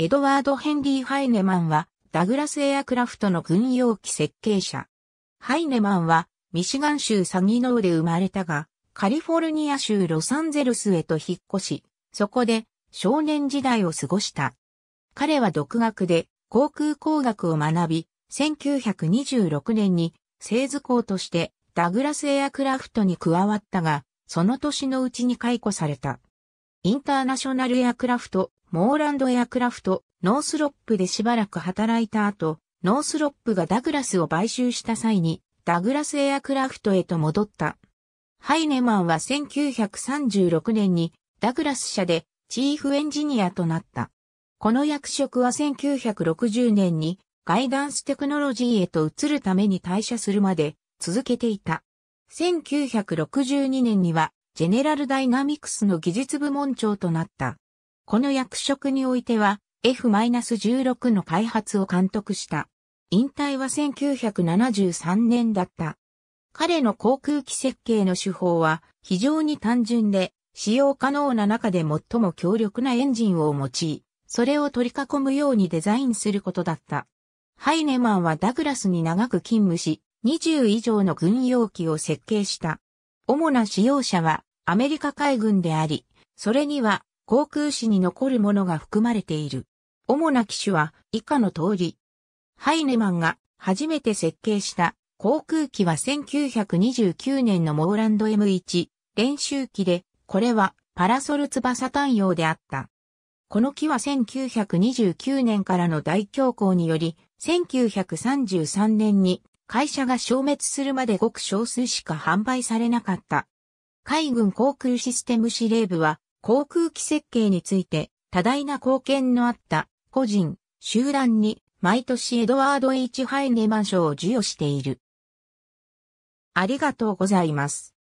エドワード・ヘンリー・ハイネマンは、ダグラスエアクラフトの軍用機設計者。ハイネマンは、ミシガン州サギノーで生まれたが、カリフォルニア州ロサンゼルスへと引っ越し、そこで少年時代を過ごした。彼は独学で航空工学を学び、1926年に製図工としてダグラスエアクラフトに加わったが、その年のうちに解雇された。インターナショナルエアクラフト、モーランドエアクラフト、ノースロップでしばらく働いた後、ノースロップがダグラスを買収した際に、ダグラスエアクラフトへと戻った。ハイネマンは1936年にダグラス社でチーフエンジニアとなった。この役職は1960年にガイダンステクノロジーへと移るために退社するまで続けていた。1962年にはジェネラルダイナミクスの技術部門長となった。この役職においては F-16 の開発を監督した。引退は1973年だった。彼の航空機設計の手法は非常に単純で使用可能な中で最も強力なエンジンを用い、それを取り囲むようにデザインすることだった。ハイネマンはダグラスに長く勤務し、20以上の軍用機を設計した。主な使用者はアメリカ海軍であり、それには航空史に残るものが含まれている。主な機種は以下の通り。ハイネマンが初めて設計した航空機は1929年のモーランド M1 練習機で、これはパラソル翼単用であった。この機は1929年からの大恐慌により、1933年に会社が消滅するまでごく少数しか販売されなかった。海軍航空システム司令部は、航空機設計について、多大な貢献のあった個人、集団に毎年エドワード・ H・ ハイネマン賞を授与している。ありがとうございます。